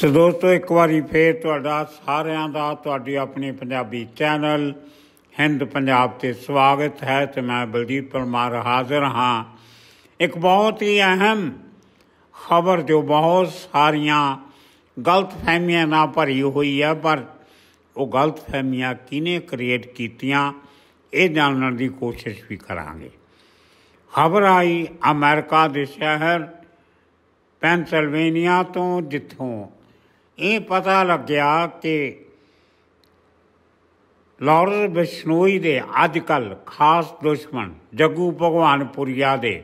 ਸੋ ਦੋਸਤੋ ਇੱਕ ਵਾਰੀ ਫੇਰ ਤੁਹਾਡਾ ਸਾਰਿਆਂ ਦਾ ਤੁਹਾਡੀ ਆਪਣੀ ਪੰਜਾਬੀ ਚੈਨਲ ਹਿੰਦ ਪੰਜਾਬ ਤੇ ਸਵਾਗਤ ਹੈ ਤੇ ਮੈਂ ਬਲਦੀਪ ਪਰਮਾਰ ਹਾਜ਼ਰ ਹਾਂ ਇੱਕ ਬਹੁਤ ਹੀ ਅਹਿਮ ਖਬਰ ਜੋ ਬਹੁਤ ਸਾਰੀਆਂ ਗਲਤ ਫਹਿਮੀਆਂ ਨਾਲ ਭਰੀ ਹੋਈ ਹੈ ਪਰ ਉਹ ਗਲਤ ਫਹਿਮੀਆਂ ਕਿਨੇ ਕ੍ਰੀਏਟ ਕੀਤੀਆਂ ਇਹ ਜਾਣਨ ਦੀ ਕੋਸ਼ਿਸ਼ ਵੀ ਕਰਾਂਗੇ ਖਬਰ ਆਈ ਅਮਰੀਕਾ ਦੇ ਸ਼ਹਿਰ ਪੈਂਸਿਲਵੇਨੀਆ ਤੋਂ ਜਿੱਥੋਂ ਇਹ ਪਤਾ ਲੱਗਿਆ ਕਿ ਲਾਰਡ ਬਿਸ਼ਨੋਈ ਦੇ ਅੱਜ ਕੱਲ ਖਾਸ ਦੁਸ਼ਮਣ ਭਗਵਾਨ ਪੁਰੀਆ ਦੇ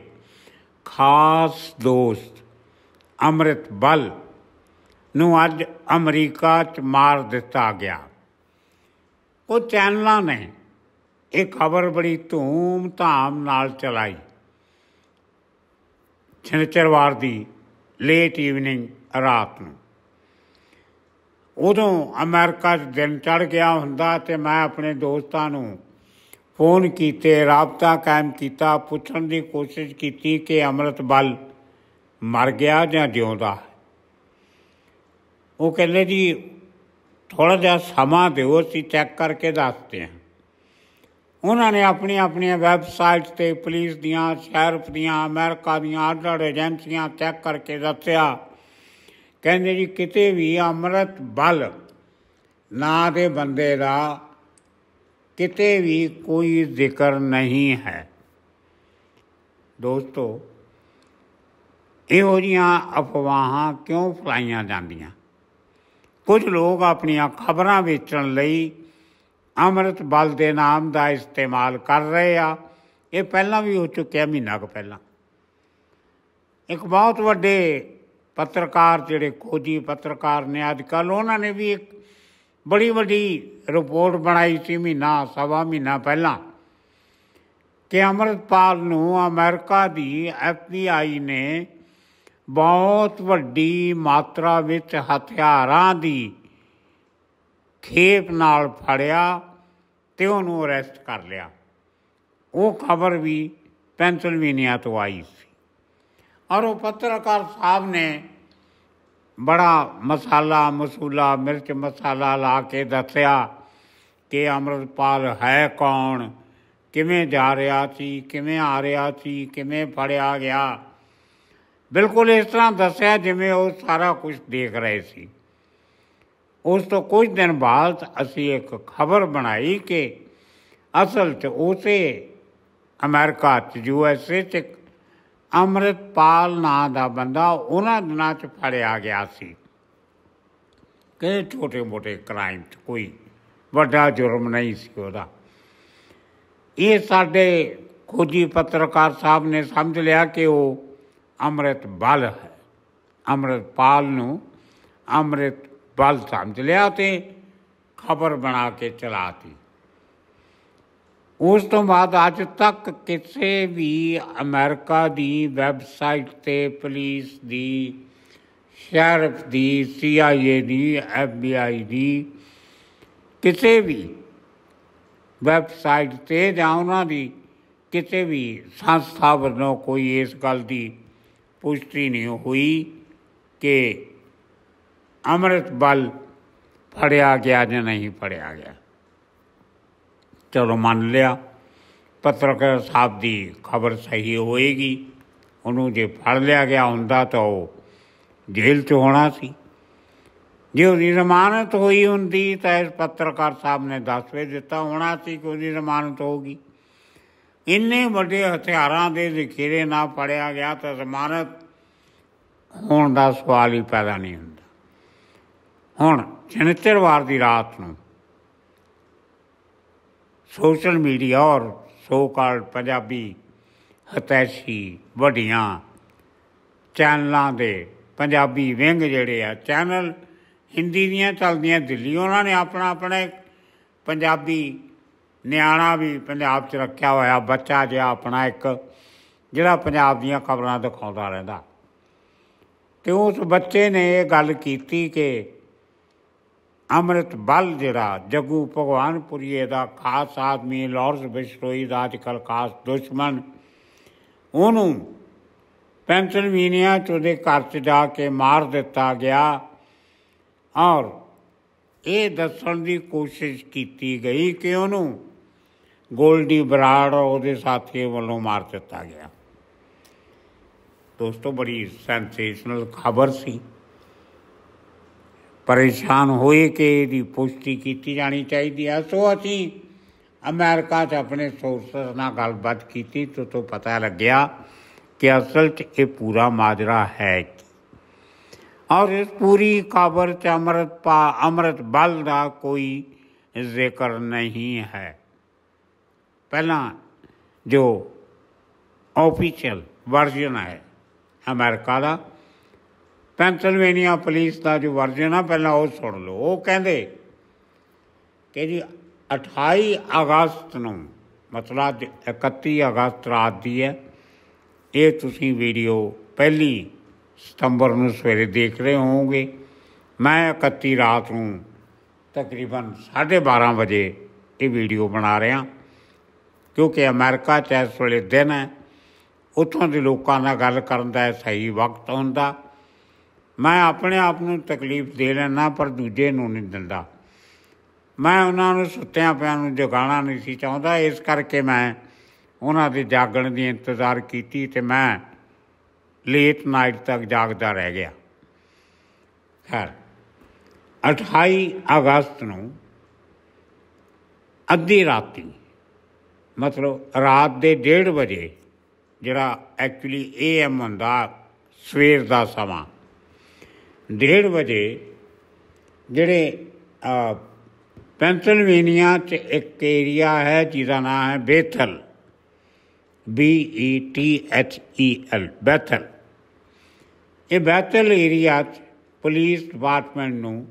ਖਾਸ ਦੋਸਤ ਅਮਰਤ ਬਲ ਨੂੰ ਅੱਜ ਅਮਰੀਕਾ 'ਚ ਮਾਰ ਦਿੱਤਾ ਗਿਆ ਉਹ ਚੈਨਲਾਂ ਨੇ ਇਹ ਖਬਰ ਬੜੀ ਧੂਮ-ਧਾਮ ਨਾਲ ਚਲਾਈ ਛਣਚਰਵਾਰ ਦੀ ਲੇਟ ਈਵਨਿੰਗ ਰਾਤ ਨੂੰ ਉਦੋਂ ਅਮਰੀਕਾ 'ਚ ਦਿਨ ਚੜ ਗਿਆ ਹੁੰਦਾ ਤੇ ਮੈਂ ਆਪਣੇ ਦੋਸਤਾਂ ਨੂੰ ਫੋਨ ਕੀਤੇ رابطہ ਕਾਇਮ ਕੀਤਾ ਪੁੱਛਣ ਦੀ ਕੋਸ਼ਿਸ਼ ਕੀਤੀ ਕਿ ਅਮਰਤ ਬਲ ਮਰ ਗਿਆ ਜਾਂ ਜਿਉਂਦਾ ਉਹ ਕਹਿੰਦੇ ਜੀ ਥੋੜਾ ਜਿਹਾ ਸਮਾਂ ਦਿਓ ਅਸੀਂ ਚੈੱਕ ਕਰਕੇ ਦੱਸਦੇ ਹਾਂ ਉਹਨਾਂ ਨੇ ਆਪਣੀ ਆਪਣੀਆਂ ਵੈਬਸਾਈਟ ਤੇ ਪੁਲਿਸ ਦੀਆਂ ਸ਼ਹਿਰਪ ਦੀਆਂ ਅਮਰੀਕਾ ਦੀਆਂ ਆਰਡਰ ਏਜੰਸੀਆਂ ਚੈੱਕ ਕਰਕੇ ਦੱਸਿਆ ਕਹਿੰਦੇ ਜੀ ਕਿਤੇ ਵੀ ਅੰਮ੍ਰਿਤ ਬਲ ਨਾਂ ਦੇ ਬੰਦੇ ਦਾ ਕਿਤੇ ਵੀ ਕੋਈ ਜ਼ਿਕਰ ਨਹੀਂ ਹੈ ਦੋਸਤੋ ਇਹੋ ਜੀਆਂ ਅਫਵਾਹਾਂ ਕਿਉਂ ਫਲਾਈਆਂ ਜਾਂਦੀਆਂ ਕੁਝ ਲੋਕ ਆਪਣੀਆਂ ਖਬਰਾਂ ਵੇਚਣ ਲਈ ਅੰਮ੍ਰਿਤ ਬਲ ਦੇ ਨਾਮ ਦਾ ਇਸਤੇਮਾਲ ਕਰ ਰਹੇ ਆ ਇਹ ਪਹਿਲਾਂ ਵੀ ਹੋ ਚੁੱਕਿਆ ਮਹੀਨਾ ਕੁ ਪਹਿਲਾਂ ਇੱਕ ਬਹੁਤ ਵੱਡੇ ਪੱਤਰਕਾਰ ਜਿਹੜੇ ਖੋਜੀ ਪੱਤਰਕਾਰ ਨੇ ਅੱਜ ਕੱਲ ਉਹਨਾਂ ਨੇ ਵੀ ਇੱਕ ਬੜੀ ਵੱਡੀ ਰਿਪੋਰਟ ਬਣਾਈ ਸੀ ਮਹੀਨਾ ਸਵਾ ਮਹੀਨਾ ਪਹਿਲਾਂ ਕਿ ਅਮਰਤਪਾਲ ਨੂੰ ਅਮਰੀਕਾ ਦੀ ਐਫਬੀਆਈ ਨੇ ਬਹੁਤ ਵੱਡੀ ਮਾਤਰਾ ਵਿੱਚ ਹਥਿਆਰਾਂ ਦੀ ਖੇਪ ਨਾਲ ਫੜਿਆ ਤੇ ਉਹਨੂੰ ਅਰੈਸਟ ਕਰ ਲਿਆ ਉਹ ਖਬਰ ਵੀ ਪੈਂਸਿਲਵੇਨੀਆ ਤੋਂ ਆਈ ਸੀ ਔਰ ਉਹ ਪੱਤਰਕਾਰ ਸਾਹਿਬ ਨੇ ਬੜਾ ਮਸਾਲਾ ਮਸੂਲਾ ਮਿਰਚ ਮਸਾਲਾ ਲਾ ਕੇ ਦੱਸਿਆ ਕਿ ਅਮਰਪਾਲ ਹੈ ਕੌਣ ਕਿਵੇਂ ਜਾ ਰਿਹਾ ਸੀ ਕਿਵੇਂ ਆ ਰਿਹਾ ਸੀ ਕਿਵੇਂ ਫੜਿਆ ਗਿਆ ਬਿਲਕੁਲ ਇਸ ਤਰ੍ਹਾਂ ਦੱਸਿਆ ਜਿਵੇਂ ਉਹ ਸਾਰਾ ਕੁਝ ਦੇਖ ਰਹੇ ਸੀ ਉਸ ਤੋਂ ਕੁਝ ਦਿਨ ਬਾਅਦ ਅਸੀਂ ਇੱਕ ਖਬਰ ਬਣਾਈ ਕਿ ਅਸਲ 'ਚ ਉਸੇ ਅਮਰੀਕਾ 'ਚ ਯੂ ਐਸ ਏ ਅਮਰਿਤਪਾਲ ਨਾਂ ਦਾ ਬੰਦਾ ਉਹਨਾਂ ਦਿਨਾਂ 'ਚ ਫੜਿਆ ਗਿਆ ਸੀ ਕਿ ਛੋਟੇ-ਮੋਟੇ ਕ੍ਰਾਈਮ 'ਚ ਕੋਈ ਵੱਡਾ ਜੁਰਮ ਨਹੀਂ ਸੀ ਉਹਦਾ ਇਹ ਸਾਡੇ ਖੋਜੀ ਪੱਤਰਕਾਰ ਸਾਹਿਬ ਨੇ ਸਮਝ ਲਿਆ ਕਿ ਉਹ ਬਾਲ ਹੈ ਅਮਰਿਤਪਾਲ ਨੂੰ ਬਾਲ ਸਮਝ ਲਿਆ ਤੇ ਖਬਰ ਬਣਾ ਕੇ ਚਲਾਤੀ ਉਸ ਤੋਂ ਬਾਅਦ ਅੱਜ ਤੱਕ ਕਿਸੇ ਵੀ ਅਮਰੀਕਾ ਦੀ ਵੈਬਸਾਈਟ ਤੇ ਪੁਲਿਸ ਦੀ ਸ਼ੈਰਫ ਦੀ ਸੀਆਈਏ ਦੀ ਐਫਬੀਆਈ ਦੀ ਕਿਸੇ ਵੀ ਵੈਬਸਾਈਟ ਤੇ ਜਾਂ ਉਹਨਾਂ ਦੀ ਕਿਤੇ ਵੀ ਸੰਸਥਾ ਵੱਲੋਂ ਕੋਈ ਇਸ ਗੱਲ ਦੀ ਪੁਸ਼ਟੀ ਨਹੀਂ ਹੋਈ ਕਿ ਅਮਰਤ ਬਲ ਫੜਿਆ ਗਿਆ ਜਾਂ ਨਹੀਂ ਫੜਿਆ ਗਿਆ ਚਲੋ ਮੰਨ ਲਿਆ ਪੱਤਰਕਾਰ ਸਾਹਿਬ ਦੀ ਖਬਰ ਸਹੀ ਹੋਏਗੀ ਉਹਨੂੰ ਜੇ ਫੜ ਲਿਆ ਗਿਆ ਹੁੰਦਾ ਤਾਂ ਉਹ ਜੇਲ੍ਹ 'ਚ ਹੋਣਾ ਸੀ ਜੇ ਉਹਦੀ ਰਮਾਨਤ ਹੋਈ ਹੁੰਦੀ ਤਾਂ ਇਸ ਪੱਤਰਕਾਰ ਸਾਹਿਬ ਨੇ ਦੱਸਵੇ ਦਿੱਤਾ ਹੋਣਾ ਸੀ ਕਿ ਉਹਦੀ ਰਮਾਨਤ ਹੋਗੀ ਇੰਨੇ ਵੱਡੇ ਹਥਿਆਰਾਂ ਦੇ ਜ਼ਖੀਰੇ ਨਾ ਪੜਿਆ ਗਿਆ ਤਾਂ ਰਮਾਨਤ ਹੋਣ ਦਾ ਸਵਾਲ ਹੀ ਪੈਦਾ ਨਹੀਂ ਹੁੰਦਾ ਹੁਣ ਜਨਤਰਵਾਰ ਦੀ ਰਾਤ ਨੂੰ ਸੋਸ਼ਲ ਮੀਡੀਆ ਔਰ ਸੋ ਕਾਲ ਪੰਜਾਬੀ ਹਤੈਸ਼ੀ ਵੱਡੀਆਂ ਚੈਨਲਾਂ ਦੇ ਪੰਜਾਬੀ ਵਿੰਗ ਜਿਹੜੇ ਆ ਚੈਨਲ ਹਿੰਦੀ ਦੀਆਂ ਚੱਲਦੀਆਂ ਦਿੱਲੀ ਉਹਨਾਂ ਨੇ ਆਪਣਾ ਆਪਣਾ ਪੰਜਾਬੀ ਨਿਆਣਾ ਵੀ ਪੰਜਾਬ 'ਚ ਰੱਖਿਆ ਹੋਇਆ ਬੱਚਾ ਜਿਹਾ ਆਪਣਾ ਇੱਕ ਜਿਹੜਾ ਪੰਜਾਬ ਦੀਆਂ ਖਬਰਾਂ ਦਿਖਾਉਂਦਾ ਰਹਿੰਦਾ ਤੇ ਉਸ ਬੱਚੇ ਨੇ ਇਹ ਗੱਲ ਕੀਤੀ ਕਿ ਅੰਮ੍ਰਿਤ ਬਲ ਜਿਹੜਾ ਜਗੂ ਪੁਰੀਏ ਦਾ ਖਾਸ ਆਦਮੀ ਲਾਰਸ ਬਿਸ਼ਰੋਈ ਦਾ ਅੱਜਕੱਲ ਖਾਸ ਦੁਸ਼ਮਣ ਉਹਨੂੰ ਪੈਂਸਲਵੇਨੀਆ ਚ ਉਹਦੇ ਘਰ ਚ ਜਾ ਕੇ ਮਾਰ ਦਿੱਤਾ ਗਿਆ ਔਰ ਇਹ ਦੱਸਣ ਦੀ ਕੋਸ਼ਿਸ਼ ਕੀਤੀ ਗਈ ਕਿ ਉਹਨੂੰ ਗੋਲਡੀ ਬਰਾੜ ਉਹਦੇ ਸਾਥੀ ਵੱਲੋਂ ਮਾਰ ਦਿੱਤਾ ਗਿਆ ਦੋਸਤੋ ਬੜੀ ਸੈਂਸੇਸ਼ਨਲ ਖਬਰ ਸੀ પરેશાન હોઈએ કે એની પુષ્ટિ ਕੀਤੀ ਜਾਣੀ ਚਾਹੀਦੀ ਹੈ ਸੋ ਅਸੀਂ ਅਮਰੀਕਾ 'ਚ ਆਪਣੇ ਸੋਰਸਸ ਨਾਲ ਗੱਲਬਾਤ ਕੀਤੀ ਤੋ ਤੋ ਪਤਾ ਲੱਗਿਆ ਕਿ ਅਸਲ 'ਚ ਇਹ ਪੂਰਾ ਮਾਜਰਾ ਹੈ ਔਰ ਇਸ ਪੂਰੀ ਕਾਬਰ 'ਚ ਅਮਰਤ ਪਾ ਅਮਰਤ ਬਲ ਦਾ ਕੋਈ ਜ਼ਿਕਰ ਨਹੀਂ ਹੈ ਪਹਿਲਾਂ ਜੋ ਆਫੀਸ਼ੀਅਲ ਵਰਜਨ ਹੈ ਅਮਰੀਕਾ ਦਾ ਪੈਂਸਲਵੇਨੀਆ ਪੁਲਿਸ ਦਾ ਜੋ ਵਰਜਨ ਆ ਪਹਿਲਾਂ ਉਹ ਸੁਣ ਲਓ ਉਹ ਕਹਿੰਦੇ ਕਿ ਜੀ 28 ਅਗਸਤ ਨੂੰ ਮਤਲਬ 31 ਅਗਸਤ ਰਾਤ ਦੀ ਹੈ ਇਹ ਤੁਸੀਂ ਵੀਡੀਓ ਪਹਿਲੀ ਸਤੰਬਰ ਨੂੰ ਸਵੇਰੇ ਦੇਖ ਰਹੇ ਹੋਵੋਗੇ ਮੈਂ 31 ਰਾਤ ਨੂੰ ਤਕਰੀਬਨ 12:30 ਵਜੇ ਇਹ ਵੀਡੀਓ ਬਣਾ ਰਿਹਾ ਕਿਉਂਕਿ ਅਮਰੀਕਾ 'ਚ ਇਸ ਵੇਲੇ ਦਿਨ ਹੈ ਉੱਥੋਂ ਦੇ ਲੋਕਾਂ ਨਾਲ ਗੱਲ ਕਰਨ ਦਾ ਸਹੀ ਵਕਤ ਹੁੰਦਾ ਮੈਂ ਆਪਣੇ ਆਪ ਨੂੰ ਤਕਲੀਫ ਦੇ ਲੈਣਾ ਪਰ ਦੂਜੇ ਨੂੰ ਨਹੀਂ ਦਿੰਦਾ ਮੈਂ ਉਹਨਾਂ ਨੂੰ ਸੁੱਤਿਆਂ ਪਿਆਂ ਨੂੰ ਜਗਾਣਾ ਨਹੀਂ ਸੀ ਚਾਹੁੰਦਾ ਇਸ ਕਰਕੇ ਮੈਂ ਉਹਨਾਂ ਦੇ ਜਾਗਣ ਦੀ ਇੰਤਜ਼ਾਰ ਕੀਤੀ ਤੇ ਮੈਂ ਲੇਟ ਨਾਈਟ ਤੱਕ ਜਾਗਦਾ ਰਹਿ ਗਿਆ ਹਰ 28 ਅਗਸਤ ਨੂੰ ਅੱਧੀ ਰਾਤੀ ਮਤਲਬ ਰਾਤ ਦੇ 1:30 ਵਜੇ ਜਿਹੜਾ ਐਕਚੁਅਲੀ ਏਐਮ ਹੁੰਦਾ ਸਵੇਰ ਦਾ ਸਮਾਂ ਡੇਢ ਵਜੇ ਜਿਹੜੇ ਪੈਂਸਲਵੇਨੀਆ 'ਚ ਇੱਕ ਏਰੀਆ ਹੈ ਜਿਹਦਾ ਨਾਮ ਹੈ ਬੇਥਲ B E T H E L Bethel ਇਹ ਬੇਥਲ ਏਰੀਆ 'ਚ ਪੁਲਿਸ ਡਿਪਾਰਟਮੈਂਟ ਨੂੰ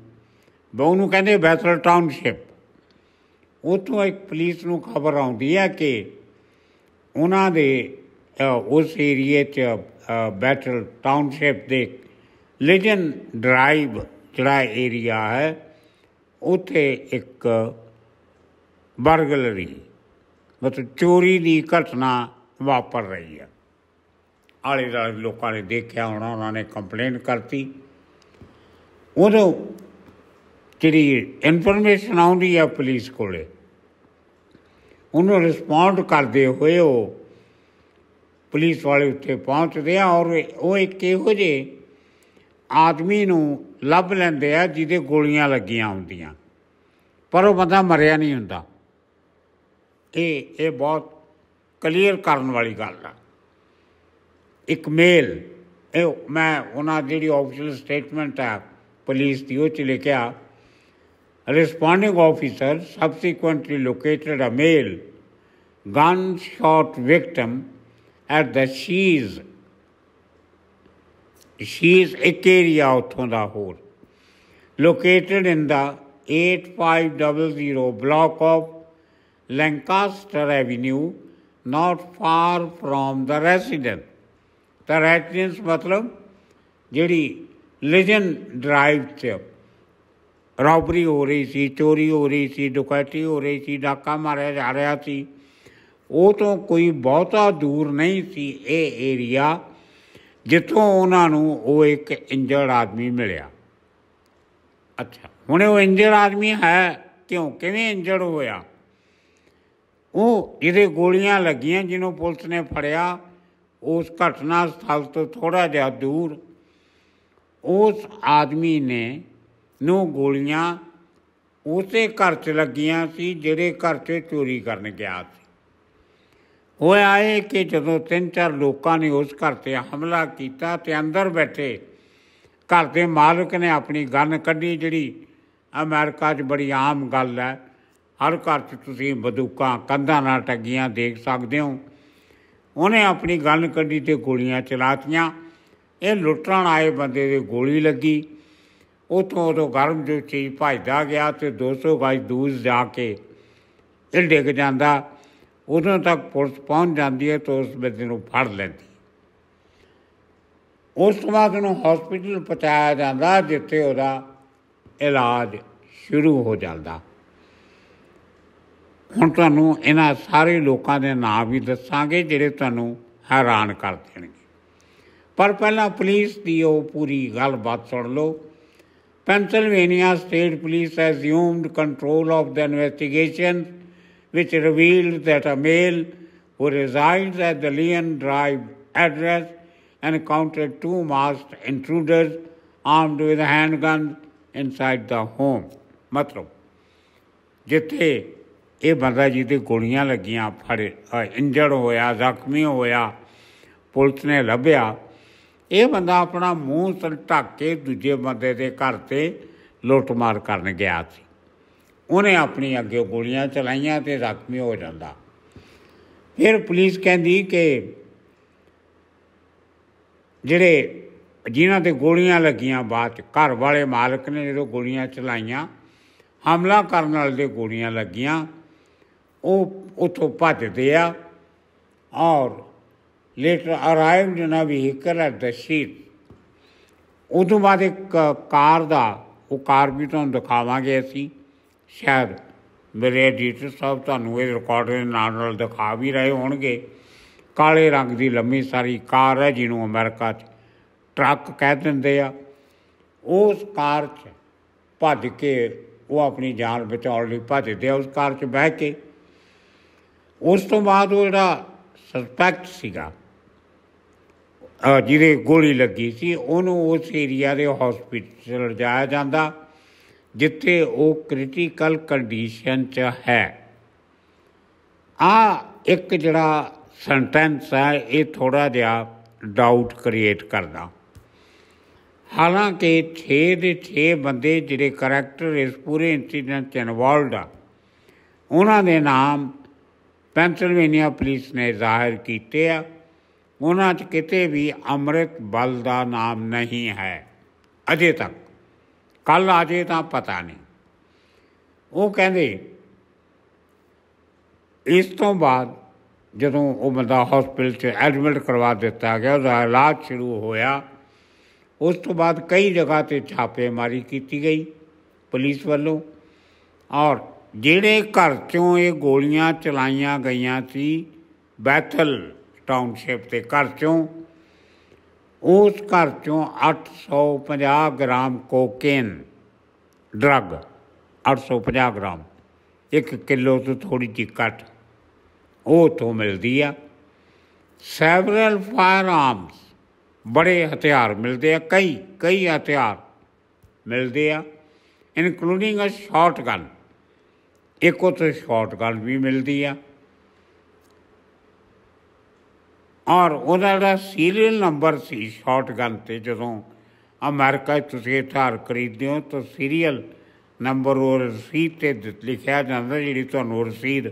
ਨੂੰ ਕਹਿੰਦੇ ਬੇਥਲ ਟਾਊਨਸ਼ਿਪ ਉਤੋਂ ਇੱਕ ਪੁਲਿਸ ਨੂੰ ਖਬਰ ਆਉਂਦੀ ਹੈ ਕਿ ਉਹਨਾਂ ਦੇ ਉਸ ਏਰੀਏ 'ਚ ਬੇਥਲ ਟਾਊਨਸ਼ਿਪ ਦੇ ਲੇਜਨ ਡਰਾਈਵ ਜਿਹੜਾ ਏਰੀਆ ਹੈ ਉੱਥੇ ਇੱਕ ਬਰਗਲਰੀ ਮਤਲਬ ਚੋਰੀ ਦੀ ਘਟਨਾ ਵਾਪਰ ਰਹੀ ਹੈ ਆਲੇ ਦੁਆਲੇ ਲੋਕਾਂ ਨੇ ਦੇਖਿਆ ਹੋਣਾ ਉਹਨਾਂ ਨੇ ਕੰਪਲੇਂਟ ਕਰਤੀ ਉਦੋਂ ਜਿਹੜੀ ਇਨਫੋਰਮੇਸ਼ਨ ਆਉਂਦੀ ਹੈ ਪੁਲਿਸ ਕੋਲੇ ਉਹਨੂੰ ਰਿਸਪੌਂਡ ਕਰਦੇ ਹੋਏ ਉਹ ਪੁਲਿਸ ਵਾਲੇ ਉੱਤੇ ਪਹੁੰਚਦੇ ਆ ਔਰ ਉਹ ਇੱਕ ਇਹੋ ਜਿਹੇ ਆਦਮੀ ਨੂੰ ਲੱਭ ਲੈਂਦੇ ਆ ਜਿਹਦੇ ਗੋਲੀਆਂ ਲੱਗੀਆਂ ਹੁੰਦੀਆਂ ਪਰ ਉਹ ਬੰਦਾ ਮਰਿਆ ਨਹੀਂ ਹੁੰਦਾ ਇਹ ਇਹ ਬਹੁਤ ਕਲੀਅਰ ਕਰਨ ਵਾਲੀ ਗੱਲ ਆ ਇੱਕ ਮੇਲ ਇਹ ਮੈਂ ਉਹਨਾਂ ਜਿਹੜੀ ਆਫੀਸ਼ੀਅਲ ਸਟੇਟਮੈਂਟ ਆ ਪੁਲਿਸ ਦੀ ਉਹ ਚ ਲਿਖਿਆ responding officer subsequently located a male gunshot victim at the she's she is a area ਉੱਥੋਂ ਦਾ ਹੋਰ located in the 8500 block of Lancaster Avenue not far from the residence the residence ਮਤਲਬ ਜਿਹੜੀ legion drive ਤੇ ਰੌਬਰੀ ਹੋ ਰਹੀ ਸੀ ਚੋਰੀ ਹੋ ਰਹੀ ਸੀ ਡਕੈਤੀ ਹੋ ਰਹੀ ਸੀ ਡਾਕਾ ਮਾਰਿਆ ਜਾ ਰਿਹਾ ਸੀ ਉਹ ਤੋਂ ਕੋਈ ਬਹੁਤਾ ਦੂਰ ਨਹੀਂ ਸੀ ਇਹ ਏਰੀਆ ਜਿੱਥੋਂ ਉਹਨਾਂ ਨੂੰ ਉਹ ਇੱਕ ਇੰਜਰਡ ਆਦਮੀ ਮਿਲਿਆ ਅੱਛਾ ਹੁਣ ਉਹ ਇੰਜਰਡ ਆਦਮੀ ਹੈ ਕਿਉਂ ਕਿਵੇਂ ਇੰਜਰਡ ਹੋਇਆ ਉਹ ਇਹਦੇ ਗੋਲੀਆਂ ਲੱਗੀਆਂ ਜਿਹਨੂੰ ਪੁਲਿਸ ਨੇ ਫੜਿਆ ਉਸ ਘਟਨਾ ਸਥਲ ਤੋਂ ਥੋੜਾ ਜਿਹਾ ਦੂਰ ਉਸ ਆਦਮੀ ਨੇ ਨੂੰ ਗੋਲੀਆਂ ਉਸੇ ਘਰ 'ਚ ਲੱਗੀਆਂ ਸੀ ਜਿਹੜੇ ਘਰ 'ਚ ਚੋਰੀ ਕਰਨ ਗਿਆ ਸੀ ਉਹ ਆਏ ਕਿ ਜਦੋਂ ਤਿੰਨ ਚਾਰ ਲੋਕਾਂ ਨੇ ਉਸ ਘਰ ਤੇ ਹਮਲਾ ਕੀਤਾ ਤੇ ਅੰਦਰ ਬੈਠੇ ਘਰ ਦੇ ਮਾਲਕ ਨੇ ਆਪਣੀ ਗਨ ਕੱਢੀ ਜਿਹੜੀ ਅਮਰੀਕਾ 'ਚ ਬੜੀ ਆਮ ਗੱਲ ਹੈ ਹਰ ਘਰ 'ਚ ਤੁਸੀਂ ਬੰਦੂਕਾਂ ਕੰਧਾਂ ਨਾਲ ਟੱਗੀਆਂ ਦੇਖ ਸਕਦੇ ਹੋ ਉਹਨੇ ਆਪਣੀ ਗਨ ਕੱਢੀ ਤੇ ਗੋਲੀਆਂ ਚਲਾਤੀਆਂ ਇਹ ਲੁੱਟਣ ਆਏ ਬੰਦੇ ਦੇ ਗੋਲੀ ਲੱਗੀ ਉਤੋਂ ਉਹ ਗਰਮ ਜੋ ਚੀਜ਼ ਭਜਦਾ ਗਿਆ ਤੇ 200 ਗਜ ਦੂਜ ਜਾ ਕੇ ਇਹ ਡਿੱਗ ਜਾਂਦਾ ਉਹਨਾਂ ਤੱਕ ਪੁਲਿਸ ਪਹੁੰਚ ਜਾਂਦੀ ਹੈ ਤਾਂ ਉਸ ਬੰਦੇ ਨੂੰ ਫੜ ਲੈਂਦੀ ਉਸ ਤੋਂ ਬਾਅਦ ਉਹਨੂੰ ਹਸਪੀਟਲ ਪਹੁੰਚਾਇਆ ਜਾਂਦਾ ਜਿੱਥੇ ਉਹਦਾ ਇਲਾਜ ਸ਼ੁਰੂ ਹੋ ਜਾਂਦਾ ਹੁਣ ਤੁਹਾਨੂੰ ਇਹਨਾਂ ਸਾਰੇ ਲੋਕਾਂ ਦੇ ਨਾਮ ਵੀ ਦੱਸਾਂਗੇ ਜਿਹੜੇ ਤੁਹਾਨੂੰ ਹੈਰਾਨ ਕਰ ਦੇਣਗੇ ਪਰ ਪਹਿਲਾਂ ਪੁਲਿਸ ਦੀ ਉਹ ਪੂਰੀ ਗੱਲਬਾਤ ਸੁਣ ਲਓ Pennsylvania state police assumed control of the investigation which revealed that a male who resides at the Leon Drive address encountered two masked intruders armed with handguns inside the home. ਮਤਲਬ ਜਿੱਥੇ ਇਹ ਬੰਦਾ ਜਿਹਦੇ ਗੋਲੀਆਂ ਲੱਗੀਆਂ ਫੜੇ ਇੰਜਰਡ ਹੋਇਆ ਜ਼ਖਮੀ ਹੋਇਆ ਪੁਲਿਸ ਨੇ ਲੱਭਿਆ ਇਹ ਬੰਦਾ ਆਪਣਾ ਮੂੰਹ ਤਲ ਢੱਕ ਕੇ ਦੂਜੇ ਬੰਦੇ ਦੇ ਘਰ ਤੇ ਲੁੱਟਮਾਰ ਕਰਨ ਗਿਆ ਸੀ ਉਹਨੇ ਆਪਣੀ ਅੱਗੇ ਗੋਲੀਆਂ ਚਲਾਈਆਂ ਤੇ ਜ਼ਖਮੀ ਹੋ ਜਾਂਦਾ ਫਿਰ ਪੁਲਿਸ ਕਹਿੰਦੀ ਕਿ ਜਿਹੜੇ ਜਿਨ੍ਹਾਂ ਤੇ ਗੋਲੀਆਂ ਲੱਗੀਆਂ ਬਾਅਦ ਘਰ ਵਾਲੇ ਮਾਲਕ ਨੇ ਜਦੋਂ ਗੋਲੀਆਂ ਚਲਾਈਆਂ ਹਮਲਾ ਕਰਨ ਵਾਲੇ ਦੇ ਗੋਲੀਆਂ ਲੱਗੀਆਂ ਉਹ ਉਥੋਂ ਭੱਜਦੇ ਆ ਔਰ ਲੇਟਰ ਅਰਾਈਵਡ ਜਨਾ ਵੀ ਹਿੱਕਰ ਐਟ ਦਾ ਸ਼ੀਟ ਉਦੋਂ ਬਾਅਦ ਇੱਕ ਕਾਰ ਦਾ ਉਹ ਕਾਰ ਵੀ ਤੁਹਾਨੂੰ ਦਿਖਾਵਾਂਗੇ ਅਸੀਂ ਸ਼ਾਇਦ ਮੇਰੇ ਐਡੀਟਰ ਸਾਹਿਬ ਤੁਹਾਨੂੰ ਇਹ ਰਿਕਾਰਡ ਦੇ ਨਾਲ ਨਾਲ ਦਿਖਾ ਵੀ ਰਹੇ ਹੋਣਗੇ ਕਾਲੇ ਰੰਗ ਦੀ ਲੰਮੀ ਸਾਰੀ ਕਾਰ ਹੈ ਜਿਹਨੂੰ ਅਮਰੀਕਾ 'ਚ ਟਰੱਕ ਕਹਿ ਦਿੰਦੇ ਆ ਉਸ ਕਾਰ 'ਚ ਭੱਜ ਕੇ ਉਹ ਆਪਣੀ ਜਾਨ ਬਚਾਉਣ ਲਈ ਭੱਜਦੇ ਆ ਉਸ ਕਾਰ 'ਚ ਬਹਿ ਕੇ ਉਸ ਤੋਂ ਬਾਅਦ ਉਹ ਜਿਹੜਾ ਸਸਪੈਕਟ ਸੀਗਾ ਜਿਹਦੇ ਗੋਲੀ ਲੱਗੀ ਸੀ ਉਹਨੂੰ ਉਸ ਏਰੀਆ ਦੇ ਹਸਪੀਟਲ ਲਿਜਾਇਆ ਜਾਂਦਾ ਜਿੱਥੇ ਉਹ ਕ੍ਰਿਟੀਕਲ ਕੰਡੀਸ਼ਨ 'ਚ ਹੈ ਆ ਇੱਕ ਜਿਹੜਾ ਸੈਂਟੈਂਸ ਹੈ ਇਹ ਥੋੜਾ ਜਿਹਾ ਡਾਊਟ ਕ੍ਰੀਏਟ ਕਰਦਾ ਹਾਲਾਂਕਿ 6 ਦੇ 6 ਬੰਦੇ ਜਿਹੜੇ ਕਰੈਕਟਰ ਇਸ ਪੂਰੇ ਇਨਸੀਡੈਂਟ 'ਚ ਇਨਵੋਲਡ ਆ ਉਹਨਾਂ ਦੇ ਨਾਮ ਪੈਂਸਿਲਵੇਨੀਆ ਪੁਲਿਸ ਨੇ ਜ਼ਾਹਿਰ ਕੀਤੇ ਆ ਉਹਨਾਂ 'ਚ ਕਿਤੇ ਵੀ ਅਮਰਿਤ ਬਲ ਦਾ ਨਾਮ ਨਹੀਂ ਹੈ ਅਜੇ ਤੱਕ ਕੱਲ ਆ ਜੇ ਤਾਂ ਪਤਾ ਨਹੀਂ ਉਹ ਕਹਿੰਦੇ ਇਸ ਤੋਂ ਬਾਅਦ ਜਦੋਂ ਉਹ ਬੰਦਾ ਹਸਪੀਟਲ 'ਚ ਐਡਮਿਟ ਕਰਵਾ ਦਿੱਤਾ ਗਿਆ ਉਹਦਾ ਇਲਾਜ ਸ਼ੁਰੂ ਹੋਇਆ ਉਸ ਤੋਂ ਬਾਅਦ ਕਈ ਜਗ੍ਹਾ ਤੇ ਛਾਪੇਮਾਰੀ ਕੀਤੀ ਗਈ ਪੁਲਿਸ ਵੱਲੋਂ ਔਰ ਜਿਹੜੇ ਘਰ 'ਚੋਂ ਇਹ ਗੋਲੀਆਂ ਚਲਾਈਆਂ ਗਈਆਂ ਸੀ ਬੈਥਲ ਟਾਊਨਸ਼ਿਪ ਤੇ ਘਰ 'ਚੋਂ ਉਸ ਘਰ ਚੋਂ 850 gram cocaine drug 850 gram 1 kilo ਤੋਂ ਥੋੜੀ ਜਿਹੀ ਘੱਟ ਉਹ ਤੋਂ ਮਿਲਦੀ ਆ ਸੈਵਰਲ ਫਾਇਰ ਆਰਮਸ ਬੜੇ ਹਥਿਆਰ ਮਿਲਦੇ ਆ ਕਈ ਕਈ ਹਥਿਆਰ ਮਿਲਦੇ ਆ ਇਨਕਲੂਡਿੰਗ ਅ ਸ਼ਾਟਗਨ ਇੱਕੋ ਸ਼ਾਰਟ ਸ਼ਾਟਗਨ ਵੀ ਮਿਲਦੀ ਆ ਔਰ ਉਹਦਾ ਜਿਹੜਾ ਸੀਰੀਅਲ ਨੰਬਰ ਸੀ ਸ਼ਾਟਗਨ ਤੇ ਜਦੋਂ ਅਮਰੀਕਾ ਤੁਸੀਂ ਹਥਿਆਰ ਖਰੀਦਦੇ ਹੋ ਤਾਂ ਸੀਰੀਅਲ ਨੰਬਰ ਉਹ ਰਸੀਦ ਤੇ ਲਿਖਿਆ ਜਾਂਦਾ ਜਿਹੜੀ ਤੁਹਾਨੂੰ ਰਸੀਦ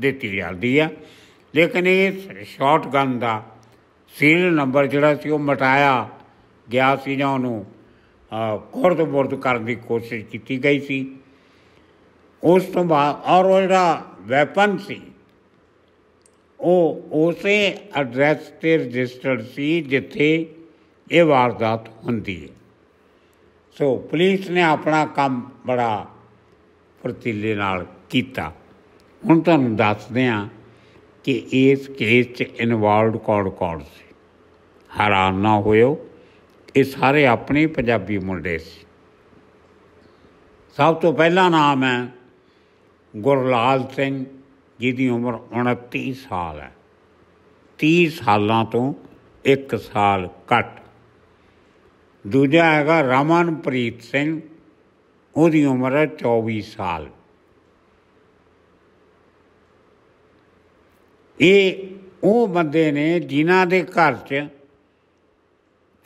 ਦਿੱਤੀ ਜਾਂਦੀ ਆ ਲੇਕਿਨ ਇਹ ਸ਼ਾਟਗਨ ਦਾ ਸੀਰੀਅਲ ਨੰਬਰ ਜਿਹੜਾ ਸੀ ਉਹ ਮਟਾਇਆ ਗਿਆ ਸੀ ਜਾਂ ਉਹਨੂੰ ਕੋਰਦ-ਬੋਰਦ ਕਰਨ ਦੀ ਕੋਸ਼ਿਸ਼ ਕੀਤੀ ਗਈ ਸੀ ਉਸ ਤੋਂ ਬਾਅਦ ਔਰ ਉਹਦਾ ਵੈਪਨ ਸੀ ਉਹ ਉਸੇ ਐਡਰੈਸ ਤੇ ਰਜਿਸਟਰਡ ਸੀ ਜਿੱਥੇ ਇਹ ਵਾਰਦਾਤ ਹੁੰਦੀ ਹੈ ਸੋ ਪੁਲਿਸ ਨੇ ਆਪਣਾ ਕੰਮ ਬੜਾ ਫਰਤੀਲੇ ਨਾਲ ਕੀਤਾ ਹੁਣ ਤੁਹਾਨੂੰ ਦੱਸਦੇ ਆ ਕਿ ਇਸ ਕੇਸ 'ਚ ਇਨਵੋਲਡ ਕੌਣ ਕੌਣ ਸੀ ਹੈਰਾਨ ਨਾ ਹੋਇਓ ਇਹ ਸਾਰੇ ਆਪਣੇ ਪੰਜਾਬੀ ਮੁੰਡੇ ਸੀ ਸਭ ਤੋਂ ਪਹਿਲਾ ਨਾਮ ਹੈ ਗੁਰਲਾਲ ਸਿੰਘ ਜਿਹਦੀ ਉਮਰ 29 ਸਾਲ ਹੈ 30 ਸਾਲਾਂ ਤੋਂ 1 ਸਾਲ ਘੱਟ ਦੂਜਾ ਹੈਗਾ ਰਮਨਪ੍ਰੀਤ ਸਿੰਘ ਉਹਦੀ ਉਮਰ ਹੈ 24 ਸਾਲ ਇਹ ਉਹ ਬੰਦੇ ਨੇ ਜਿਨ੍ਹਾਂ ਦੇ ਘਰ 'ਚ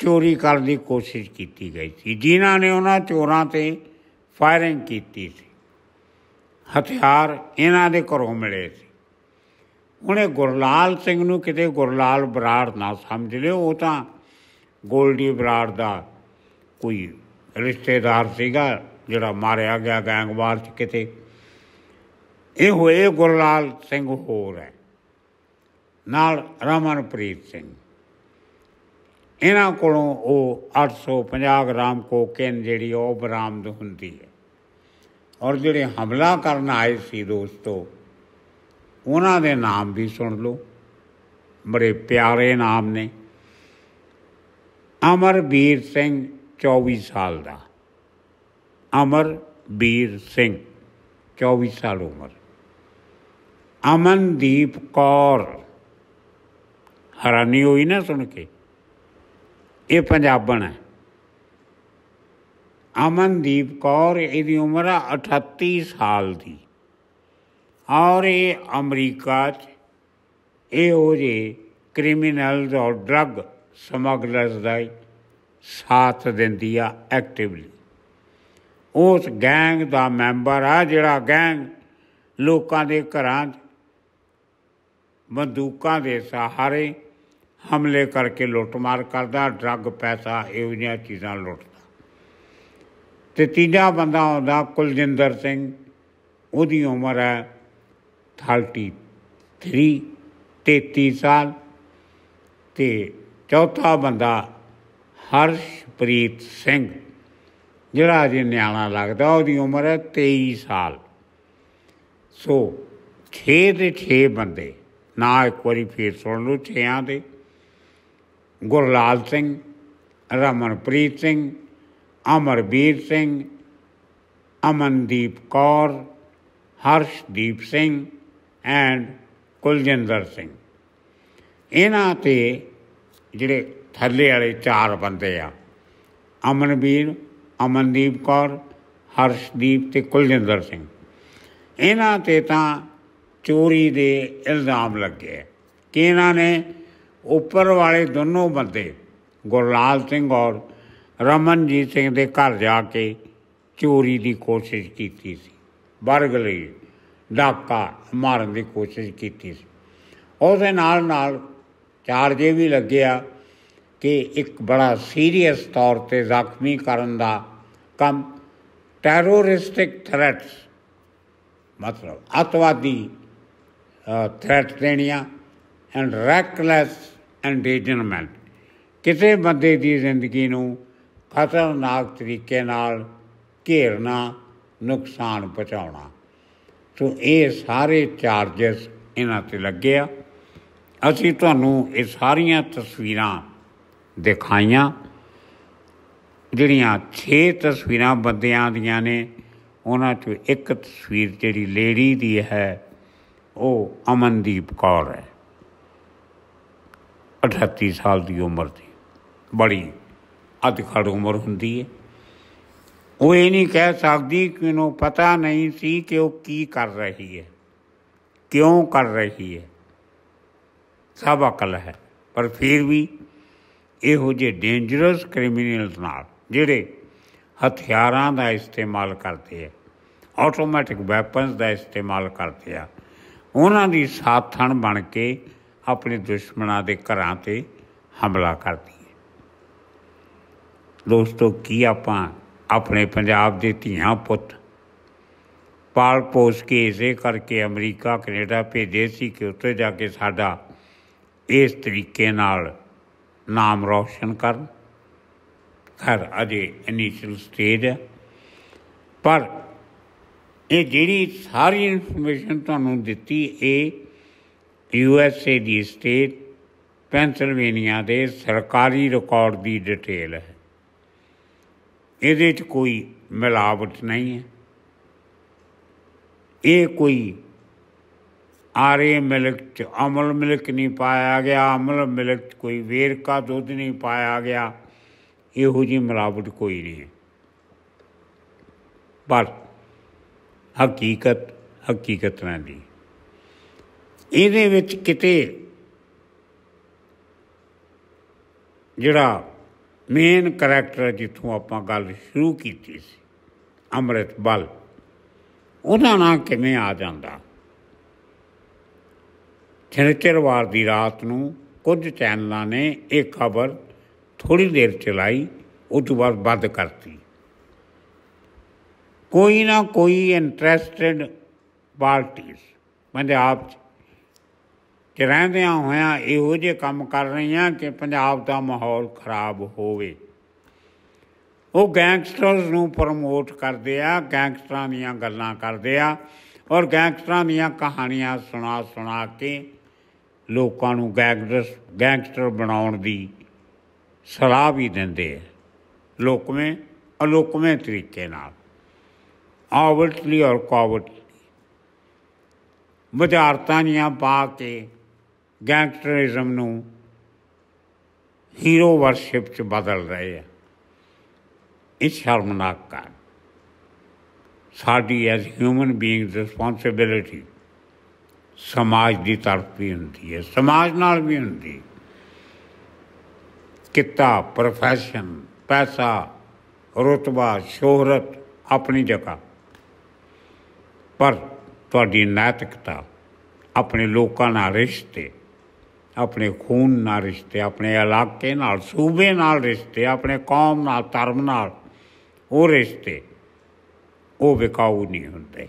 ਚੋਰੀ ਕਰਨ ਦੀ ਕੋਸ਼ਿਸ਼ ਕੀਤੀ ਗਈ ਸੀ ਜਿਨ੍ਹਾਂ ਨੇ ਉਹਨਾਂ ਚੋਰਾਂ ਤੇ ਫਾਇਰਿੰਗ ਕੀਤੀ ਸੀ ਹਥਿਆਰ ਇਹਨਾਂ ਦੇ ਘਰੋਂ ਮਿਲੇ ਸੀ ਉਹਨੇ ਗੁਰਲਾਲ ਸਿੰਘ ਨੂੰ ਕਿਤੇ ਗੁਰਲਾਲ ਬਰਾੜ ਨਾ ਸਮਝ ਲਿਓ ਉਹ ਤਾਂ ਗੋਲਡੀ ਬਰਾੜ ਦਾ ਕੋਈ ਰਿਸ਼ਤੇਦਾਰ ਸੀਗਾ ਜਿਹੜਾ ਮਾਰਿਆ ਗਿਆ ਗੈਂਗਵਾਰ ਚ ਕਿਤੇ ਇਹ ਹੋਏ ਗੁਰਲਾਲ ਸਿੰਘ ਹੋਰ ਹੈ ਨਾਲ ਰਾਮਨਪ੍ਰੀਤ ਸਿੰਘ ਇਹਨਾਂ ਕੋਲੋਂ ਉਹ 850 ਗ੍ਰਾਮ ਕੋਕੇਨ ਜਿਹੜੀ ਉਹ ਬਰਾਮਦ ਹੁੰਦੀ ਹੈ ਔਰ ਜਿਹੜੇ ਹਮਲਾ ਕਰਨ ਆਏ ਸੀ ਦੋਸਤੋ ਉਹਨਾਂ ਦੇ ਨਾਮ ਵੀ ਸੁਣ ਲਓ ਬੜੇ ਪਿਆਰੇ ਨਾਮ ਨੇ ਅਮਰਬੀਰ ਸਿੰਘ 24 ਸਾਲ ਦਾ ਅਮਰਬੀਰ ਸਿੰਘ 24 ਸਾਲ ਉਮਰ ਅਮਨਦੀਪ ਕੌਰ ਹਰਾਨੀ ਹੋਈ ਨਾ ਸੁਣ ਕੇ ਇਹ ਪੰਜਾਬਣ ਹੈ ਅਮਨਦੀਪ ਕੌਰ ਇਹਦੀ ਉਮਰ 38 ਸਾਲ ਦੀ ਔਰ ਇਹ ਅਮਰੀਕਾ 'ਚ ਇਹ ਹੋ ਜੇ ਕ੍ਰਿਮੀਨਲ ਔਰ ਡਰਗ ਸਮਗਲਰਸ ਦਾ ਸਾਥ ਦਿੰਦੀ ਆ ਐਕਟਿਵਲੀ ਉਸ ਗੈਂਗ ਦਾ ਮੈਂਬਰ ਆ ਜਿਹੜਾ ਗੈਂਗ ਲੋਕਾਂ ਦੇ ਘਰਾਂ 'ਚ ਬੰਦੂਕਾਂ ਦੇ ਸਹਾਰੇ ਹਮਲੇ ਕਰਕੇ ਲੁੱਟਮਾਰ ਕਰਦਾ ਡਰੱਗ ਪੈਸਾ ਇਹੋ ਜਿਹੀਆਂ ਚੀਜ਼ਾਂ ਲੁੱਟ ਤੇ ਤੀਜਾ ਬੰਦਾ ਹੁੰਦਾ ਕੁਲਜਿੰਦਰ ਸਿੰਘ ਉਹਦੀ ਉਮਰ ਹੈ 33 33 ਸਾਲ ਤੇ ਚੌਥਾ ਬੰਦਾ ਹਰਸ਼ਪ੍ਰੀਤ ਸਿੰਘ ਜਿਹੜਾ ਅਜੇ ਨਿਆਣਾ ਲੱਗਦਾ ਉਹਦੀ ਉਮਰ ਹੈ 23 ਸਾਲ ਸੋ 6 ਦੇ 6 ਬੰਦੇ ਨਾ ਇੱਕ ਵਾਰੀ ਫੇਰ ਸੁਣ ਲਓ 6ਾਂ ਦੇ ਗੁਰਲਾਲ ਸਿੰਘ ਰਮਨਪ੍ਰੀਤ ਸਿੰਘ ਅਮਰਬੀਰ ਸਿੰਘ ਅਮਨਦੀਪ ਕੌਰ ਹਰਸ਼ਦੀਪ ਸਿੰਘ ਐਂਡ ਕੁਲਜਿੰਦਰ ਸਿੰਘ ਇਹਨਾਂ ਤੇ ਜਿਹੜੇ ਥੱਲੇ ਵਾਲੇ ਚਾਰ ਬੰਦੇ ਆ ਅਮਨਬੀਰ ਅਮਨਦੀਪ ਕੌਰ ਹਰਸ਼ਦੀਪ ਤੇ ਕੁਲਜਿੰਦਰ ਸਿੰਘ ਇਹਨਾਂ ਤੇ ਤਾਂ ਚੋਰੀ ਦੇ ਇਲਜ਼ਾਮ ਲੱਗੇ ਕਿ ਇਹਨਾਂ ਨੇ ਉੱਪਰ ਵਾਲੇ ਦੋਨੋਂ ਬੰਦੇ ਗੁਰਲਾਲ ਸਿੰਘ ਔਰ ਰਮਨਜੀਤ ਸਿੰਘ ਦੇ ਘਰ ਜਾ ਕੇ ਚੋਰੀ ਦੀ ਕੋਸ਼ਿਸ਼ ਕੀਤੀ ਸੀ ਬਰਗਲੇ ਡਾਕਾ ਮਾਰਨ ਦੀ ਕੋਸ਼ਿਸ਼ ਕੀਤੀ ਸੀ ਉਹਦੇ ਨਾਲ ਨਾਲ ਚਾਰਜ ਵੀ ਲੱਗਿਆ ਕਿ ਇੱਕ ਬੜਾ ਸੀਰੀਅਸ ਤੌਰ ਤੇ ਜ਼ਖਮੀ ਕਰਨ ਦਾ ਕੰਮ ਟੈਰੋਰਿਸਟਿਕ ਥ੍ਰੈਟਸ ਮਤਲਬ ਅਤਵਾਦੀ ਥ੍ਰੈਟ ਦੇਣੀਆਂ ਐਂਡ ਰੈਕਲੈਸ ਐਂਡੇਜਰਮੈਂਟ ਕਿਸੇ ਬੰਦੇ ਦੀ ਜ਼ਿੰਦਗੀ ਨੂੰ ਖਤਰਨਾਕ ਤਰੀਕੇ ਨਾਲ ਘੇਰਨਾ ਨੁਕਸਾਨ ਪਹੁੰਚਾਉਣਾ ਸੋ ਇਹ ਸਾਰੇ ਚਾਰजेस ਇਹਨਾਂ ਤੇ ਲੱਗਿਆ ਅਸੀਂ ਤੁਹਾਨੂੰ ਇਹ ਸਾਰੀਆਂ ਤਸਵੀਰਾਂ ਦਿਖਾਈਆਂ ਜਿਹੜੀਆਂ 6 ਤਸਵੀਰਾਂ ਬੰਦਿਆਂ ਦੀਆਂ ਨੇ ਉਹਨਾਂ ਚੋਂ ਇੱਕ ਤਸਵੀਰ ਜਿਹੜੀ ਲੇਡੀ ਦੀ ਹੈ ਉਹ ਅਮਨਦੀਪ ਕੌਰ ਹੈ 38 ਸਾਲ ਦੀ ਉਮਰ ਦੀ ਬੜੀ ਅਧਿਕਾਰ ਉਮਰ ਹੁੰਦੀ ਹੈ ਉਹ ਇਹ ਨਹੀਂ ਕਹਿ ਸਕਦੀ ਕਿ ਉਹਨੂੰ ਪਤਾ ਨਹੀਂ ਸੀ ਕਿ ਉਹ ਕੀ ਕਰ ਰਹੀ ਹੈ ਕਿਉਂ ਕਰ ਰਹੀ ਹੈ ਸਭ ਅਕਲ ਹੈ ਪਰ ਫਿਰ ਵੀ ਇਹੋ ਜਿਹੇ ਡੇਂਜਰਸ ਕ੍ਰਿਮੀਨਲਸ ਨਾਲ ਜਿਹੜੇ ਹਥਿਆਰਾਂ ਦਾ ਇਸਤੇਮਾਲ ਕਰਦੇ ਆ ਆਟੋਮੈਟਿਕ ਵੈਪਨਸ ਦਾ ਇਸਤੇਮਾਲ ਕਰਦੇ ਆ ਉਹਨਾਂ ਦੀ ਸਾਥਣ ਬਣ ਕੇ ਆਪਣੇ ਦੁਸ਼ਮਣਾਂ ਦੇ ਘਰਾਂ ਤੇ ਹਮਲਾ ਕਰਦੇ ਦੋਸਤੋ ਕੀ ਆਪਾਂ ਆਪਣੇ ਪੰਜਾਬ ਦੇ ਧੀਆਂ ਪੁੱਤ ਪਾਲ ਪੋਸ ਕੇ ਇਸੇ ਕਰਕੇ ਅਮਰੀਕਾ ਕੈਨੇਡਾ ਭੇਜੇ ਸੀ ਕਿ ਉੱਥੇ ਜਾ ਕੇ ਸਾਡਾ ਇਸ ਤਰੀਕੇ ਨਾਲ ਨਾਮ ਰੌਸ਼ਨ ਕਰਨ ਘਰ ਅਜੇ ਇਨੀਸ਼ੀਅਲ ਸਟੇਜ ਹੈ ਪਰ ਇਹ ਜਿਹੜੀ ਸਾਰੀ ਇਨਫੋਰਮੇਸ਼ਨ ਤੁਹਾਨੂੰ ਦਿੱਤੀ ਇਹ ਯੂ ਐਸ ਏ ਦੀ ਸਟੇਟ ਪੈਂਸਿਲਵੇਨੀਆ ਦੇ ਸਰਕਾਰੀ ਰਿਕਾਰਡ ਦੀ ਡਿਟੇਲ ਹੈ ਇਹਦੇ 'ਚ ਕੋਈ ਮਿਲਾਵਟ ਨਹੀਂ ਹੈ ਇਹ ਕੋਈ ਆਰੇ ਮਿਲਕ ਚ ਅਮਲ ਮਿਲਕ ਨਹੀਂ ਪਾਇਆ ਗਿਆ ਅਮਲ ਮਿਲਕ ਕੋਈ ਵੇਰਕਾ ਦੁੱਧ ਨਹੀਂ ਪਾਇਆ ਗਿਆ ਇਹੋ ਜੀ ਮਿਲਾਵਟ ਕੋਈ ਨਹੀਂ ਪਰ ਹਕੀਕਤ ਹਕੀਕਤ ਨਾਲ ਦੀ ਇਹਦੇ ਵਿੱਚ ਕਿਤੇ ਜਿਹੜਾ ਮੇਨ ਕੈਰੈਕਟਰ ਜਿੱਥੋਂ ਆਪਾਂ ਗੱਲ ਸ਼ੁਰੂ ਕੀਤੀ ਸੀ ਅੰਮ੍ਰਿਤ ਬਲ ਉਹਨਾਂ ਨਾਲ ਕਿਵੇਂ ਆ ਜਾਂਦਾ ਵਾਰ ਦੀ ਰਾਤ ਨੂੰ ਕੁਝ ਚੈਨਲਾਂ ਨੇ ਇਹ ਖਬਰ ਥੋੜੀ ਦੇਰ ਚਲਾਈ ਉਸ ਤੋਂ ਬਾਅਦ ਬੰਦ ਕਰਤੀ ਕੋਈ ਨਾ ਕੋਈ ਇੰਟਰਸਟਿਡ ਪਾਰਟੀਆਂ ਪੰਜਾਬ ਆਪ ਕਿ ਰਹਿੰਦਿਆਂ ਹੋਇਆਂ ਇਹੋ ਜਿਹੇ ਕੰਮ ਕਰ ਰਹੀਆਂ ਕਿ ਪੰਜਾਬ ਦਾ ਮਾਹੌਲ ਖਰਾਬ ਹੋਵੇ ਉਹ ਗੈਂਗਸਟਰਸ ਨੂੰ ਪ੍ਰਮੋਟ ਕਰਦੇ ਆ ਗੈਂਗਸਟਰਾਂ ਦੀਆਂ ਗੱਲਾਂ ਕਰਦੇ ਆ ਔਰ ਗੈਂਗਸਟਰਾਂ ਦੀਆਂ ਕਹਾਣੀਆਂ ਸੁਣਾ ਸੁਣਾ ਕੇ ਲੋਕਾਂ ਨੂੰ ਗੈਂਗਸਟਰ ਗੈਂਗਸਟਰ ਬਣਾਉਣ ਦੀ ਸਲਾਹ ਵੀ ਦਿੰਦੇ ਆ ਲੋਕਵੇਂ ਅਲੋਕਵੇਂ ਤਰੀਕੇ ਨਾਲ ਆਵਰਟਲੀ ਔਰ ਕਾਵਟ ਮਜਾਰਤਾਂ ਦੀਆਂ ਪਾ ਕੇ ਗੈਂਗਸਟਰਿਜ਼ਮ ਨੂੰ ਹੀਰੋ ਵਰਸ਼ਿਪ ਚ ਬਦਲ ਰਹੇ ਆ ਇਹ ਸ਼ਰਮਨਾਕ ਕਾਰ ਸਾਡੀ ਐਜ਼ ਹਿਊਮਨ ਬੀਇੰਗ ਰਿਸਪੌਂਸਿਬਿਲਟੀ ਸਮਾਜ ਦੀ ਤਰਫ ਵੀ ਹੁੰਦੀ ਹੈ ਸਮਾਜ ਨਾਲ ਵੀ ਹੁੰਦੀ ਕਿੱਤਾ ਪ੍ਰੋਫੈਸ਼ਨ ਪੈਸਾ ਰਤਬਾ ਸ਼ੋਹਰਤ ਆਪਣੀ ਜਗ੍ਹਾ ਪਰ ਤੁਹਾਡੀ ਨੈਤਿਕਤਾ ਆਪਣੇ ਲੋਕਾਂ ਨਾਲ ਰਿਸ਼ਤੇ ਆਪਣੇ ਖੂਨ ਨਾਲ ਰਿਸ਼ਤੇ ਆਪਣੇ ਇਲਾਕੇ ਨਾਲ ਸੂਬੇ ਨਾਲ ਰਿਸ਼ਤੇ ਆਪਣੇ ਕੌਮ ਨਾਲ ਧਰਮ ਨਾਲ ਉਹ ਰਿਸ਼ਤੇ ਉਹ ਵਿਕਾਊ ਨਹੀਂ ਹੁੰਦੇ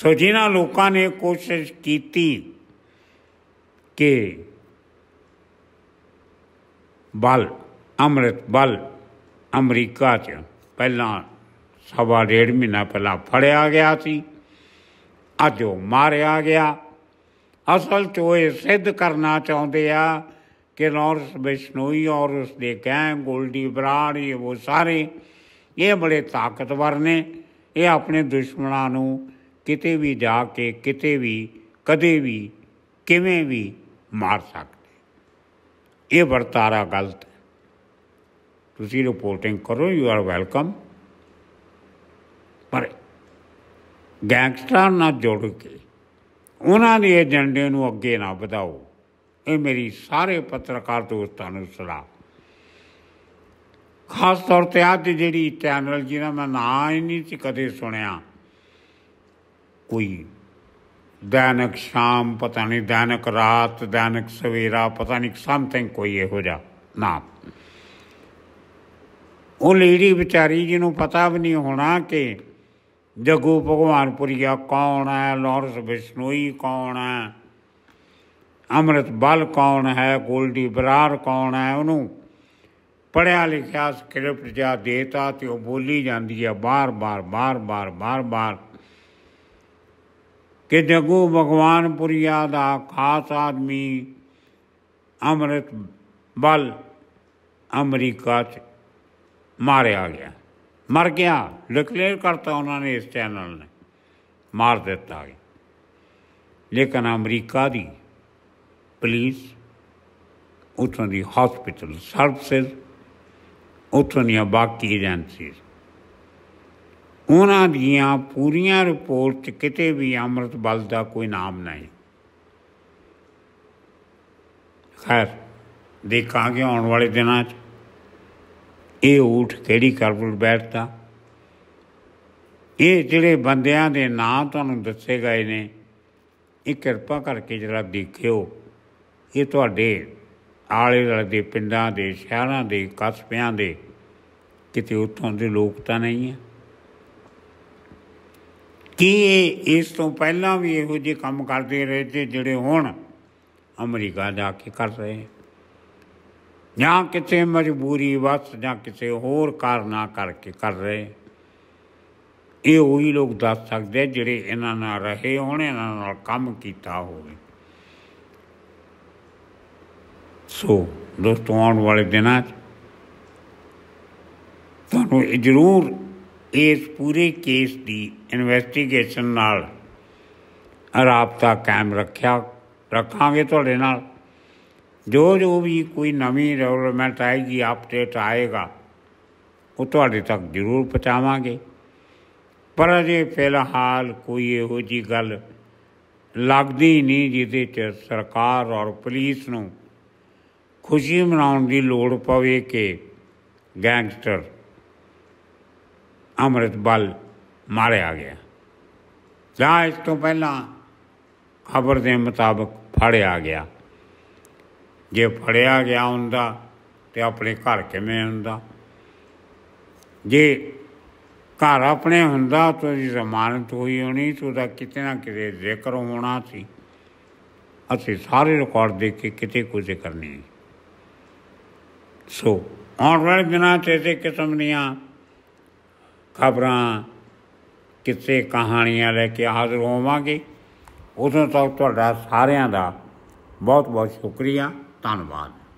ਸੋ ਜਿਨ੍ਹਾਂ ਲੋਕਾਂ ਨੇ ਕੋਸ਼ਿਸ਼ ਕੀਤੀ ਕਿ ਬਲ ਅੰਮ੍ਰਿਤ ਬਲ ਅਮਰੀਕਾ 'ਚ ਪਹਿਲਾਂ ਸਵਾ ਡੇਢ ਮਹੀਨਾ ਪਹਿਲਾਂ ਫੜਿਆ ਗਿਆ ਸੀ ਅੱਜ ਉਹ ਮਾਰਿਆ ਗਿਆ ਅਸਲ 'ਚ ਉਹ ਇਹ ਸਿੱਧ ਕਰਨਾ ਚਾਹੁੰਦੇ ਆ ਕਿ ਨੌਰਸ ਹੀ ਔਰ ਉਸ ਦੇ ਗੈਂਗ ਗੋਲਡੀ ਬਰਾੜ ਇਹ ਉਹ ਸਾਰੇ ਇਹ ਬੜੇ ਤਾਕਤਵਰ ਨੇ ਇਹ ਆਪਣੇ ਦੁਸ਼ਮਣਾਂ ਨੂੰ ਕਿਤੇ ਵੀ ਜਾ ਕੇ ਕਿਤੇ ਵੀ ਕਦੇ ਵੀ ਕਿਵੇਂ ਵੀ ਮਾਰ ਸਕਦੇ ਇਹ ਵਰਤਾਰਾ ਗਲਤ ਤੁਸੀਂ ਰਿਪੋਰਟਿੰਗ ਕਰੋ ਯੂ ਆਰ ਵੈਲਕਮ ਪਰ ਗੈਂਗਸਟਰਾਂ ਨਾਲ ਜੋੜ ਕੇ ਉਹਨਾਂ ਦੇ ਏਜੰਡੇ ਨੂੰ ਅੱਗੇ ਨਾ ਵਧਾਓ ਇਹ ਮੇਰੀ ਸਾਰੇ ਪੱਤਰਕਾਰ ਦੋਸਤਾਂ ਨੂੰ ਸਲਾਹ ਖਾਸ ਤੌਰ ਤੇ ਤੇ ਜਿਹੜੀ ਚੈਨਲ ਜਿਹਨਾਂ ਮੈਂ ਨਾਂ ਹੀ ਨਹੀਂ ਸੀ ਕਦੇ ਸੁਣਿਆ ਕੋਈ ਦੈਨਿਕ ਸ਼ਾਮ ਪਤਾ ਨਹੀਂ ਦੈਨਿਕ ਰਾਤ ਦੈਨਿਕ ਸਵੇਰਾ ਪਤਾ ਨਹੀਂ ਸਮਥਿੰਗ ਕੋਈ ਇਹੋ ਜਿਹਾ ਨਾ ਉਹ ਲੇਡੀ ਵਿਚਾਰੀ ਜਿਹਨੂੰ ਪਤਾ ਵੀ ਨਹੀਂ ਹੋਣਾ ਕਿ ਜਗੂ ਪੁਰੀਆ ਕੌਣ ਹੈ ਲੋਰਸ ਵਿਸ਼ਨੂਈ ਕੌਣ ਹੈ ਅੰਮ੍ਰਿਤ ਬਲ ਕੌਣ ਹੈ ਗੋਲਡੀ ਬਰਾਰ ਕੌਣ ਹੈ ਉਹਨੂੰ ਪੜਿਆ ਲਿਖਿਆ ਸਕ੍ਰਿਪਟ ਜਾ ਦੇਤਾ ਤੇ ਉਹ ਬੋਲੀ ਜਾਂਦੀ ਹੈ ਬਾਰ-ਬਾਰ ਬਾਰ-ਬਾਰ ਬਾਰ-ਬਾਰ ਕਿ ਜਗੂ ਪੁਰੀਆ ਦਾ ਖਾਸ ਆਦਮੀ ਅੰਮ੍ਰਿਤ ਬਲ ਅਮਰੀਕਾ 'ਚ ਮਾਰਿਆ ਗਿਆ ਮਰ ਗਿਆ ਡਿਕਲੇਅਰ ਕਰਤਾ ਉਹਨਾਂ ਨੇ ਇਸ ਚੈਨਲ ਨੇ ਮਾਰ ਦਿੱਤਾ ਗਿਆ ਲੇਕਿਨ ਅਮਰੀਕਾ ਦੀ ਪੁਲਿਸ ਉਥੋਂ ਦੀ ਹਸਪੀਟਲ ਸਰਵਿਸਿਜ਼ ਉੱਥੋਂ ਦੀਆਂ ਬਾਕੀ ਏਜੰਸੀਜ਼ ਉਹਨਾਂ ਦੀਆਂ ਪੂਰੀਆਂ ਰਿਪੋਰਟ 'ਚ ਕਿਤੇ ਵੀ ਅਮਰਤ ਬਲ ਦਾ ਕੋਈ ਨਾਮ ਨਹੀਂ ਖੈਰ ਦੇਖਾਂਗੇ ਆਉਣ ਵਾਲੇ ਦਿਨਾਂ 'ਚ ਇਹ ਊਠ ਕਿਹੜੀ ਕਰਵਲ ਬੈਠਦਾ ਇਹ ਜਿਹੜੇ ਬੰਦਿਆਂ ਦੇ ਨਾਂ ਤੁਹਾਨੂੰ ਦੱਸੇ ਗਏ ਨੇ ਇਹ ਕਿਰਪਾ ਕਰਕੇ ਜਰਾ ਦੇਖਿਓ ਇਹ ਤੁਹਾਡੇ ਆਲੇ ਦੁਆਲੇ ਦੇ ਪਿੰਡਾਂ ਦੇ ਸ਼ਹਿਰਾਂ ਦੇ ਕਸਬਿਆਂ ਦੇ ਕਿਤੇ ਉੱਥੋਂ ਦੇ ਲੋਕ ਤਾਂ ਨਹੀਂ ਹੈ ਕੀ ਇਸ ਤੋਂ ਪਹਿਲਾਂ ਵੀ ਇਹੋ ਜਿਹੇ ਕੰਮ ਕਰਦੇ ਰਹੇ ਤੇ ਜਿਹੜੇ ਹੁਣ ਅਮਰੀਕਾ ਜਾ ਕੇ ਕਰ ਰਹੇ ਜਾਂ ਕਿਤੇ ਮਜਬੂਰੀ ਵਸ ਜਾਂ ਕਿਸੇ ਹੋਰ ਕਾਰਨਾ ਕਰਕੇ ਕਰ ਰਹੇ ਇਹ ਉਹੀ ਲੋਕ ਦੱਸ ਸਕਦੇ ਜਿਹੜੇ ਇਹਨਾਂ ਨਾਲ ਰਹੇ ਹੋਣ ਇਹਨਾਂ ਨਾਲ ਕੰਮ ਕੀਤਾ ਹੋਵੇ ਸੋ ਦੋਸਤੋ ਆਉਣ ਵਾਲੇ ਦਿਨਾਂ 'ਚ ਤੁਹਾਨੂੰ ਜ਼ਰੂਰ ਇਸ ਪੂਰੇ ਕੇਸ ਦੀ ਇਨਵੈਸਟੀਗੇਸ਼ਨ ਨਾਲ ਰਾਬਤਾ ਕਾਇਮ ਰੱਖਿਆ ਰੱਖਾਂਗੇ ਤੁਹਾਡੇ ਨਾਲ ਜੋ ਜੋ ਵੀ ਕੋਈ ਨਵੀਂ ਰੈਗੂਲਰਮੈਂਟ ਆਏਗੀ ਅਪਡੇਟ ਆਏਗਾ ਉਹ ਤੁਹਾਡੇ ਤੱਕ ਜ਼ਰੂਰ ਪਹੁੰਚਾਵਾਂਗੇ ਪਰ ਅਜੇ ਫਿਲਹਾਲ ਕੋਈ ਇਹੋ ਜੀ ਗੱਲ ਲੱਗਦੀ ਨਹੀਂ ਜਿਹਦੇ 'ਚ ਸਰਕਾਰ ਔਰ ਪੁਲਿਸ ਨੂੰ ਖੁਸ਼ੀ ਮਨਾਉਣ ਦੀ ਲੋੜ ਪਵੇ ਕਿ ਗੈਂਗਸਟਰ ਮਾਰੇ ਮਾਰਿਆ ਗਿਆ ਜਾਂ ਇਸ ਤੋਂ ਪਹਿਲਾਂ ਖਬਰ ਦੇ ਮੁਤਾਬਕ ਫੜਿਆ ਗਿਆ ਜੇ ਫੜਿਆ ਗਿਆ ਹੁੰਦਾ ਤੇ ਆਪਣੇ ਘਰ ਕਿਵੇਂ ਹੁੰਦਾ ਜੇ ਘਰ ਆਪਣੇ ਹੁੰਦਾ ਤਾਂ ਜੀ ਜ਼ਮਾਨਤ ਹੋਈ ਹੋਣੀ ਤੇ ਉਹਦਾ ਕਿਤੇ ਨਾ ਕਿਤੇ ਜ਼ਿਕਰ ਹੋਣਾ ਸੀ ਅਸੀਂ ਸਾਰੇ ਰਿਕਾਰਡ ਦੇਖ ਕੇ ਕਿਤੇ ਕੋਈ ਜ਼ਿਕਰ ਨਹੀਂ ਸੋ ਆਉਣ ਵਾਲੇ ਦਿਨਾਂ 'ਚ ਇਸੇ ਕਿਸਮ ਦੀਆਂ ਖਬਰਾਂ ਕਿਤੇ ਕਹਾਣੀਆਂ ਲੈ ਕੇ ਹਾਜ਼ਰ ਹੋਵਾਂਗੇ ਉਦੋਂ ਤੱਕ ਤੁਹਾਡਾ ਸਾਰਿਆਂ ਦਾ ਬਹੁਤ ਬਹੁਤ ਸ਼ੁਕਰੀਆ 干了嘛？